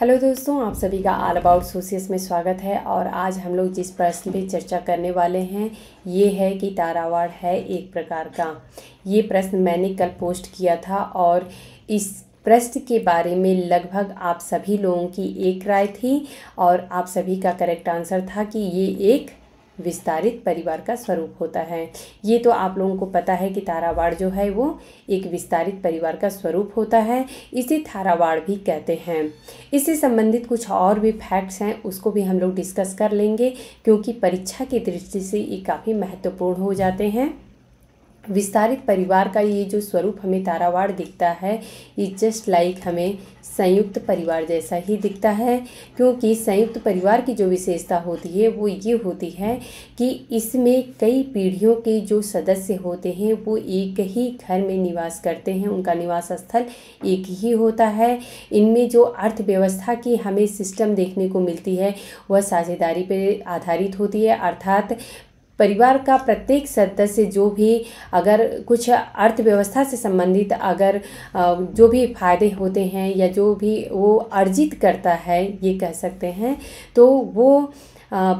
hello दोस्तों आप सभी का आल अबाउट सोशियस में स्वागत है और आज हम लोग जिस प्रश्न पे चर्चा करने वाले हैं ये है कि तारावाड़ है एक प्रकार का ये प्रश्न मैंने कल पोस्ट किया था और इस प्रश्न के बारे में लगभग आप सभी लोगों की एक राय थी और आप सभी का करेक्ट आंसर था कि ये एक विस्तारित परिवार का स्वरूप होता है ये तो आप लोगों को पता है कि तारावाड़ जो है वो एक विस्तारित परिवार का स्वरूप होता है इसे थारावाड़ भी कहते हैं इससे संबंधित कुछ और भी फैक्ट्स हैं उसको भी हम लोग डिस्कस कर लेंगे क्योंकि परीक्षा की दृष्टि से ये काफ़ी महत्वपूर्ण हो जाते हैं विस्तारित परिवार का ये जो स्वरूप हमें तारावाड़ दिखता है ये जस्ट लाइक हमें संयुक्त परिवार जैसा ही दिखता है क्योंकि संयुक्त परिवार की जो विशेषता होती है वो ये होती है कि इसमें कई पीढ़ियों के जो सदस्य होते हैं वो एक ही घर में निवास करते हैं उनका निवास स्थल एक ही होता है इनमें जो अर्थव्यवस्था की हमें सिस्टम देखने को मिलती है वह साझेदारी पर आधारित होती है अर्थात परिवार का प्रत्येक सदस्य जो भी अगर कुछ अर्थव्यवस्था से संबंधित अगर जो भी फायदे होते हैं या जो भी वो अर्जित करता है ये कह सकते हैं तो वो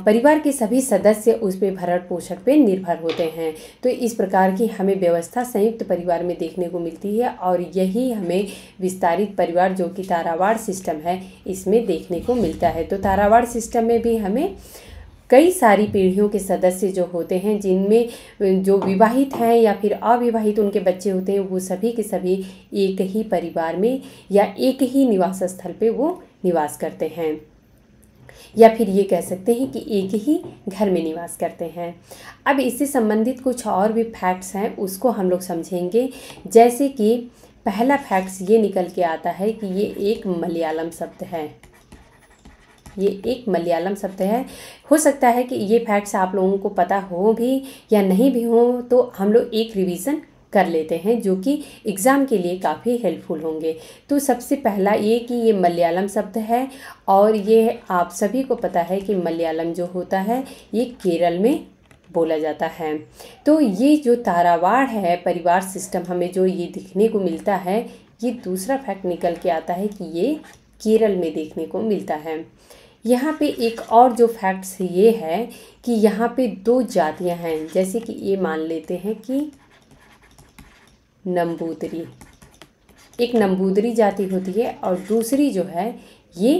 परिवार के सभी सदस्य उस पर भरण पोषण पे निर्भर होते हैं तो इस प्रकार की हमें व्यवस्था संयुक्त परिवार में देखने को मिलती है और यही हमें विस्तारित परिवार जो कि तारावाड़ सिस्टम है इसमें देखने को मिलता है तो तारावाड़ सिस्टम में भी हमें कई सारी पीढ़ियों के सदस्य जो होते हैं जिनमें जो विवाहित हैं या फिर अविवाहित उनके बच्चे होते हैं वो सभी के सभी एक ही परिवार में या एक ही निवास स्थल पे वो निवास करते हैं या फिर ये कह सकते हैं कि एक ही घर में निवास करते हैं अब इससे संबंधित कुछ और भी फैक्ट्स हैं उसको हम लोग समझेंगे जैसे कि पहला फैक्ट्स ये निकल के आता है कि ये एक मलयालम शब्द है ये एक मलयालम शब्द है हो सकता है कि ये फैक्ट्स आप लोगों को पता हो भी या नहीं भी हो तो हम लोग एक रिवीजन कर लेते हैं जो कि एग्ज़ाम के लिए काफ़ी हेल्पफुल होंगे तो सबसे पहला ये कि ये मलयालम शब्द है और ये आप सभी को पता है कि मलयालम जो होता है ये केरल में बोला जाता है तो ये जो तारावाड़ है परिवार सिस्टम हमें जो ये दिखने को मिलता है ये दूसरा फैक्ट निकल के आता है कि ये केरल में देखने को मिलता है यहाँ पे एक और जो फैक्ट्स ये है कि यहाँ पे दो जातियाँ हैं जैसे कि ये मान लेते हैं कि नम्बूदरी एक नम्बूदरी जाति होती है और दूसरी जो है ये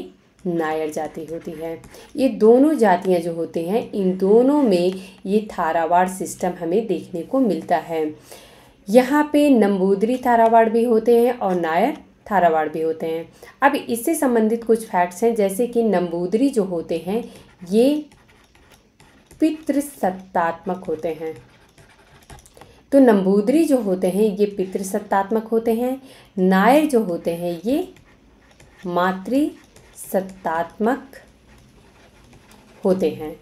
नायर जाति होती है ये दोनों जातियाँ जो होते हैं इन दोनों में ये थारावाड़ सिस्टम हमें देखने को मिलता है यहाँ पे नम्बूदरी थारावाड़ भी होते हैं और नायर थारावाड़ भी होते हैं अब इससे संबंधित कुछ फैक्ट्स हैं जैसे कि नंबूदरी जो होते हैं ये पितृसत्तात्मक होते हैं तो नंबूदरी जो होते हैं ये पितृसत्तात्मक होते हैं नायर जो होते हैं ये मातृसत्तात्मक होते हैं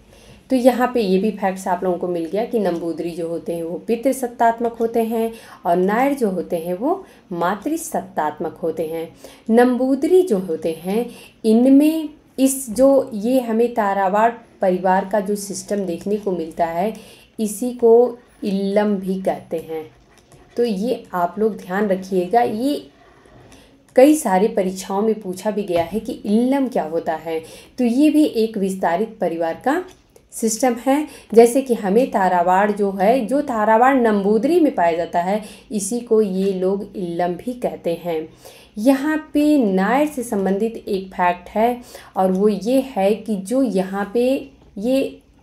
तो यहाँ पे ये भी फैक्ट्स आप लोगों को मिल गया कि नंबूदरी जो होते हैं वो पितृसत्तात्मक होते हैं और नायर जो होते हैं वो मातृ सत्तात्मक होते हैं नंबूदरी जो होते हैं इनमें इस जो ये हमें तारावाड़ परिवार का जो सिस्टम देखने को मिलता है इसी को इल्लम भी कहते हैं तो ये आप लोग ध्यान रखिएगा ये कई सारे परीक्षाओं में पूछा भी गया है कि इल्लम क्या होता है तो ये भी एक विस्तारित परिवार का सिस्टम है जैसे कि हमें तारावाड़ जो है जो तारावाड़ नम्बूदरी में पाया जाता है इसी को ये लोग इल्लम भी कहते हैं यहाँ पे नायर से संबंधित एक फैक्ट है और वो ये है कि जो यहाँ पे ये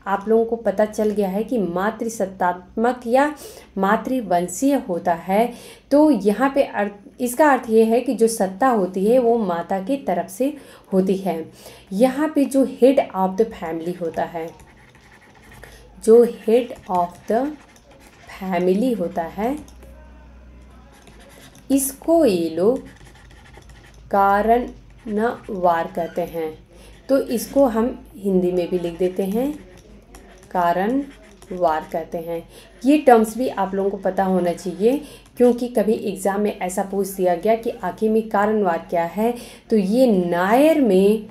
आप लोगों को पता चल गया है कि मातृसत्तात्मक या मातृवंशीय होता है तो यहाँ पे अर्थ इसका अर्थ ये है कि जो सत्ता होती है वो माता की तरफ से होती है यहाँ पे जो हेड ऑफ द फैमिली होता है जो हेड ऑफ द फैमिली होता है इसको ये लोग कारण न वार कहते हैं तो इसको हम हिंदी में भी लिख देते हैं कारण वार कहते हैं ये टर्म्स भी आप लोगों को पता होना चाहिए क्योंकि कभी एग्ज़ाम में ऐसा पूछ दिया गया कि आखिर में कारण वार क्या है तो ये नायर में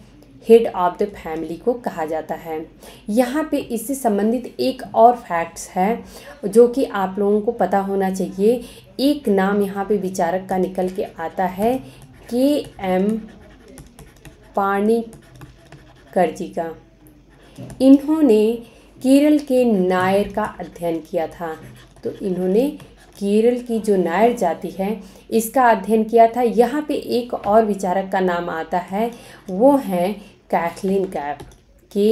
हेड ऑफ द फैमिली को कहा जाता है यहाँ पे इससे संबंधित एक और फैक्ट्स है जो कि आप लोगों को पता होना चाहिए एक नाम यहाँ पे विचारक का निकल के आता है के एम पाणिकर जी का इन्होंने केरल के नायर का अध्ययन किया था तो इन्होंने केरल की जो नायर जाति है इसका अध्ययन किया था यहाँ पे एक और विचारक का नाम आता है वो है कैथलिन कैफ के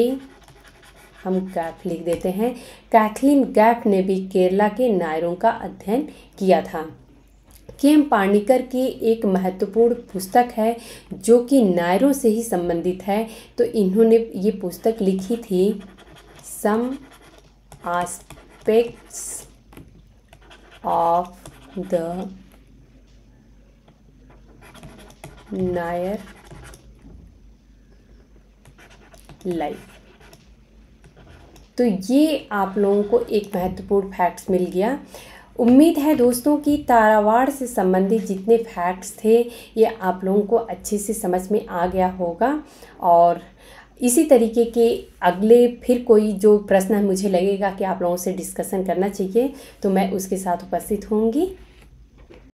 हम कैफ लिख देते हैं कैथलिन कैफ ने भी केरला के नायरों का अध्ययन किया था के एम पांडिकर की एक महत्वपूर्ण पुस्तक है जो कि नायरों से ही संबंधित है तो इन्होंने ये पुस्तक लिखी थी some aspects of the Nair life तो ये आप लोगों को एक महत्वपूर्ण फैक्ट्स मिल गया उम्मीद है दोस्तों कि तारावाड़ से संबंधित जितने फैक्ट्स थे ये आप लोगों को अच्छे से समझ में आ गया होगा और इसी तरीके के अगले फिर कोई जो प्रश्न मुझे लगेगा कि आप लोगों से डिस्कशन करना चाहिए तो मैं उसके साथ उपस्थित होंगी